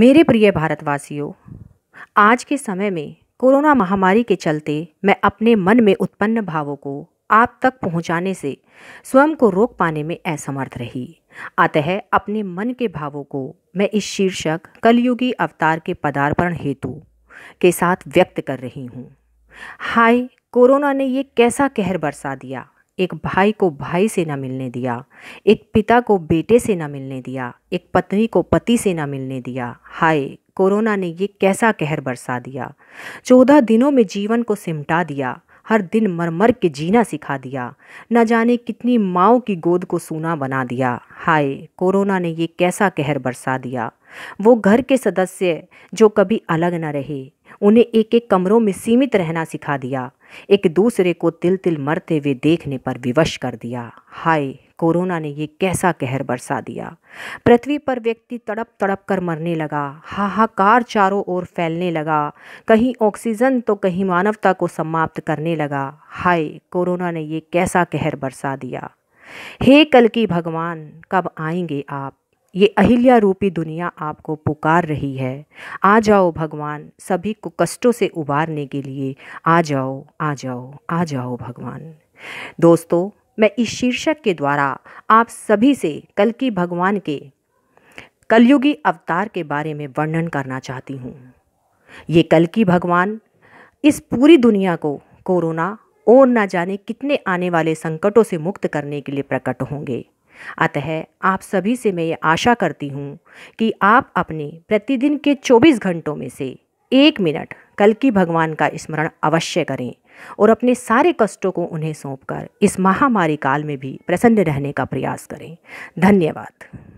मेरे प्रिय भारतवासियों आज के समय में कोरोना महामारी के चलते मैं अपने मन में उत्पन्न भावों को आप तक पहुंचाने से स्वयं को रोक पाने में असमर्थ रही अतः अपने मन के भावों को मैं इस शीर्षक कलयुगी अवतार के पदार्पण हेतु के साथ व्यक्त कर रही हूँ हाय कोरोना ने ये कैसा कहर बरसा दिया एक भाई को भाई से ना मिलने दिया एक पिता को बेटे से ना मिलने दिया एक पत्नी को पति से ना मिलने दिया हाय कोरोना ने ये कैसा कहर बरसा दिया चौदह दिनों में जीवन को सिमटा दिया हर दिन मर मर के जीना सिखा दिया न जाने कितनी माओ की गोद को सूना बना दिया हाय कोरोना ने ये कैसा कहर बरसा दिया वो घर के सदस्य जो कभी अलग न रहे उन्हें एक एक कमरों में सीमित रहना सिखा दिया एक दूसरे को तिल तिल मरते हुए देखने पर विवश कर दिया हाय कोरोना ने ये कैसा कहर बरसा दिया पृथ्वी पर व्यक्ति तड़प तड़प कर मरने लगा हाहाकार चारों ओर फैलने लगा कहीं ऑक्सीजन तो कहीं मानवता को समाप्त करने लगा हाय कोरोना ने ये कैसा कहर बरसा दिया हे कल की भगवान कब आएंगे आप ये अहिल्या रूपी दुनिया आपको पुकार रही है आ जाओ भगवान सभी को कष्टों से उबारने के लिए आ जाओ आ जाओ आ जाओ भगवान दोस्तों मैं इस शीर्षक के द्वारा आप सभी से कल की भगवान के कलयुगी अवतार के बारे में वर्णन करना चाहती हूँ ये कल की भगवान इस पूरी दुनिया को कोरोना और न जाने कितने आने वाले संकटों से मुक्त करने के लिए प्रकट होंगे अतः आप सभी से मैं ये आशा करती हूँ कि आप अपने प्रतिदिन के 24 घंटों में से एक मिनट कल की भगवान का स्मरण अवश्य करें और अपने सारे कष्टों को उन्हें सौंपकर इस महामारी काल में भी प्रसन्न रहने का प्रयास करें धन्यवाद